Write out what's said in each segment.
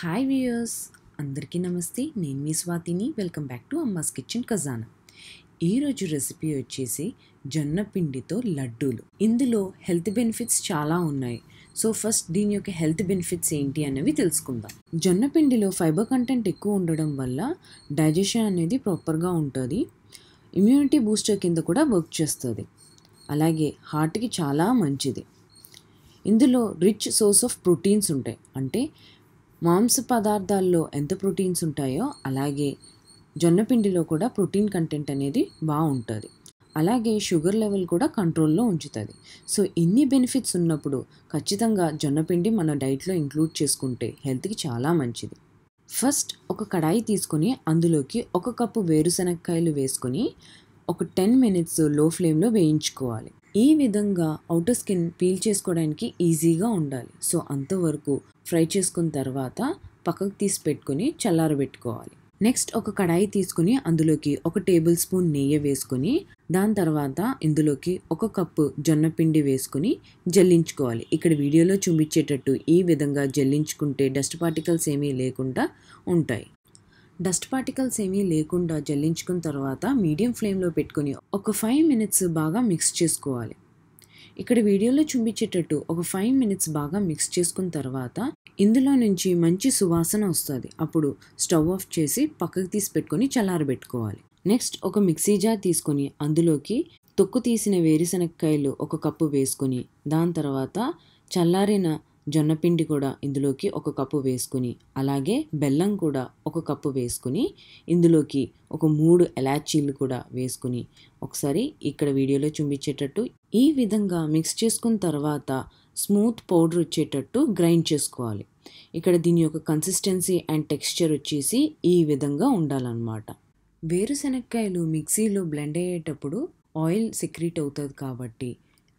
hi viewers అందరికీ నమస్తే నేను మీ స్వాతిని welcome back to Amma's kitchen Khazana ఈరోజు రెసిపీ వచ్చేసి జొన్న పిండితో లడ్డూలు ఇందులో హెల్త్ బెనిఫిట్స్ చాలా ఉన్నాయి సో ఫస్ట్ దీని యొక్క హెల్త్ బెనిఫిట్స్ ఏంటి అనేవి తెలుసుకుందాం జొన్న పిండిలో ఫైబర్ కంటెంట్ ఎక్కువ ఉండడం వల్ల డైజెషన్ అనేది ప్రాపర్గా ఉంటుంది ఇమ్యూనిటీ బూస్టర్ కింద కూడా వర్క్ చేస్తుంది అలాగే హార్ట్కి చాలా మంచిది ఇందులో రిచ్ సోర్స్ ఆఫ్ ప్రోటీన్స్ ఉంటాయి అంటే మాంస పదార్థాల్లో ఎంత ప్రోటీన్స్ ఉంటాయో అలాగే జొన్నపిండిలో కూడా ప్రోటీన్ కంటెంట్ అనేది బాగుంటుంది అలాగే షుగర్ లెవెల్ కూడా కంట్రోల్లో ఉంచుతుంది సో ఇన్ని బెనిఫిట్స్ ఉన్నప్పుడు ఖచ్చితంగా జొన్నపిండి మన డైట్లో ఇంక్లూడ్ చేసుకుంటే హెల్త్కి చాలా మంచిది ఫస్ట్ ఒక కడాయి తీసుకొని అందులోకి ఒక కప్పు వేరుశనక్కాయలు వేసుకొని ఒక టెన్ మినిట్స్ లో ఫ్లేమ్లో వేయించుకోవాలి ఈ విధంగా అవుటర్ స్కిన్ పీల్ చేసుకోవడానికి ఈజీగా ఉండాలి సో అంతవరకు ఫ్రై చేసుకున్న తర్వాత పక్కకు తీసి పెట్టుకుని చల్లారబెట్టుకోవాలి నెక్స్ట్ ఒక కడాయి తీసుకుని అందులోకి ఒక టేబుల్ స్పూన్ నెయ్యి వేసుకుని దాని తర్వాత ఇందులోకి ఒక కప్పు జొన్నపిండి వేసుకుని జల్లించుకోవాలి ఇక్కడ వీడియోలో చూపించేటట్టు ఈ విధంగా జల్లించుకుంటే డస్ట్ పార్టికల్స్ ఏమీ లేకుండా ఉంటాయి డస్ట్ పార్టికల్స్ ఏమీ లేకుండా జల్లించుకున్న తర్వాత మీడియం ఫ్లేమ్లో పెట్టుకుని ఒక ఫైవ్ మినిట్స్ బాగా మిక్స్ చేసుకోవాలి ఇక్కడ వీడియోలో చూపించేటట్టు ఒక ఫైవ్ మినిట్స్ బాగా మిక్స్ చేసుకున్న తర్వాత ఇందులో నుంచి మంచి సువాసన వస్తుంది అప్పుడు స్టవ్ ఆఫ్ చేసి పక్కకు తీసి పెట్టుకొని చల్లారబెట్టుకోవాలి నెక్స్ట్ ఒక మిక్సీ జార్ తీసుకొని అందులోకి తొక్కు తీసిన వేరుశనగకాయలు ఒక కప్పు వేసుకొని దాని తర్వాత చల్లారిన జొన్నపిండి కూడా ఇందులోకి ఒక కప్పు వేసుకుని అలాగే బెల్లం కూడా ఒక కప్పు వేసుకుని ఇందులోకి ఒక మూడు ఎలాచీలు కూడా వేసుకుని ఒకసారి ఇక్కడ వీడియోలో చూపించేటట్టు ఈ విధంగా మిక్స్ చేసుకున్న తర్వాత స్మూత్ పౌడర్ వచ్చేటట్టు గ్రైండ్ చేసుకోవాలి ఇక్కడ దీని యొక్క కన్సిస్టెన్సీ అండ్ టెక్స్చర్ వచ్చేసి ఈ విధంగా ఉండాలన్నమాట వేరుశనక్కాయలు మిక్సీలో బ్లెండ్ అయ్యేటప్పుడు ఆయిల్ సెక్రీట్ అవుతుంది కాబట్టి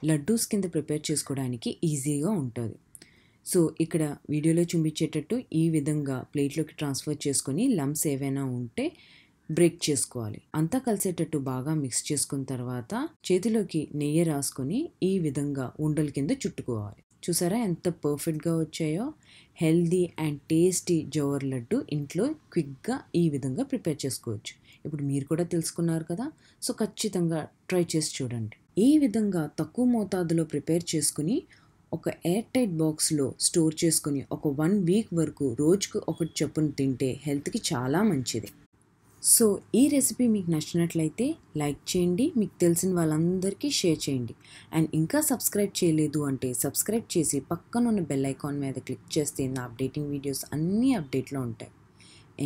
లడ్డూస్ కింద ప్రిపేర్ చేసుకోవడానికి ఈజీగా ఉంటుంది సో ఇక్కడ వీడియోలో చూపించేటట్టు ఈ విధంగా ప్లేట్లోకి ట్రాన్స్ఫర్ చేసుకొని లమ్స్ ఏవైనా ఉంటే బ్రేక్ చేసుకోవాలి అంతా కలిసేటట్టు బాగా మిక్స్ చేసుకున్న తర్వాత చేతిలోకి నెయ్యి రాసుకొని ఈ విధంగా ఉండల కింద చుట్టుకోవాలి చూసారా ఎంత పర్ఫెక్ట్గా వచ్చాయో healthy and tasty jowar laddu ఇంట్లో క్విక్గా ఈ విధంగా ప్రిపేర్ చేసుకోవచ్చు ఇప్పుడు మీరు కూడా తెలుసుకున్నారు కదా సో ఖచ్చితంగా ట్రై చేసి చూడండి ఈ విధంగా తక్కువ మోతాదులో ప్రిపేర్ చేసుకుని ఒక ఎయిర్ టైట్ బాక్స్లో స్టోర్ చేసుకుని ఒక వన్ వీక్ వరకు రోజుకు ఒకటి చొప్పున తింటే హెల్త్కి చాలా మంచిది సో ఈ రెసిపీ మీకు నచ్చినట్లయితే లైక్ చేయండి మీకు తెలిసిన వాళ్ళందరికీ షేర్ చేయండి అండ్ ఇంకా సబ్స్క్రైబ్ చేయలేదు అంటే సబ్స్క్రైబ్ చేసి ఉన్న బెల్ ఐకాన్ మీద క్లిక్ చేస్తే నా అప్డేటింగ్ వీడియోస్ అన్నీ అప్డేట్లో ఉంటాయి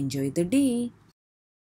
ఎంజాయ్ ద డే